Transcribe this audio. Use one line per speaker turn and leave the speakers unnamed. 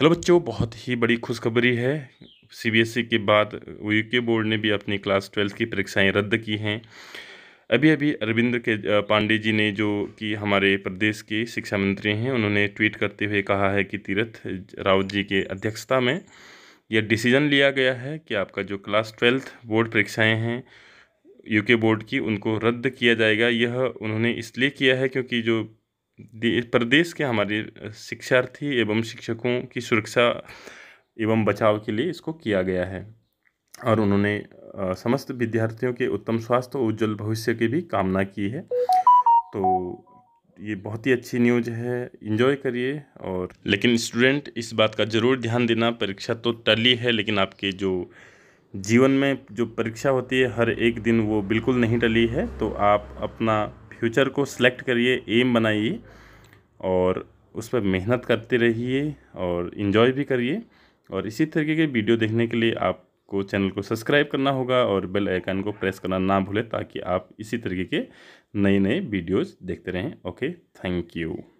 hello बच्चों बहुत ही बड़ी खुशखबरी है सीबीएसई e के बाद यूके बोर्ड ने भी अपनी क्लास ट्वेल्थ की परीक्षाएं रद्द की हैं अभी अभी अरविंद के पांडे जी ने जो कि हमारे प्रदेश के शिक्षा मंत्री हैं उन्होंने ट्वीट करते हुए कहा है कि तीरथ रावत जी के अध्यक्षता में यह डिसीजन लिया गया है कि आपका जो क्लास ट्वेल्थ बोर्ड परीक्षाएँ हैं यूके बोर्ड की उनको रद्द किया जाएगा यह उन्होंने इसलिए किया है क्योंकि जो प्रदेश के हमारे शिक्षार्थी एवं शिक्षकों की सुरक्षा एवं बचाव के लिए इसको किया गया है और उन्होंने समस्त विद्यार्थियों के उत्तम स्वास्थ्य और उज्जवल भविष्य की भी कामना की है तो ये बहुत ही अच्छी न्यूज़ है इन्जॉय करिए और लेकिन स्टूडेंट इस बात का ज़रूर ध्यान देना परीक्षा तो टली है लेकिन आपके जो जीवन में जो परीक्षा होती है हर एक दिन वो बिल्कुल नहीं टली है तो आप अपना फ्यूचर को सिलेक्ट करिए एम बनाइए और उस पर मेहनत करते रहिए और इन्जॉय भी करिए और इसी तरीके के वीडियो देखने के लिए आपको चैनल को सब्सक्राइब करना होगा और बेल आइकन को प्रेस करना ना भूलें ताकि आप इसी तरीके के नए नए वीडियोज़ देखते रहें ओके थैंक यू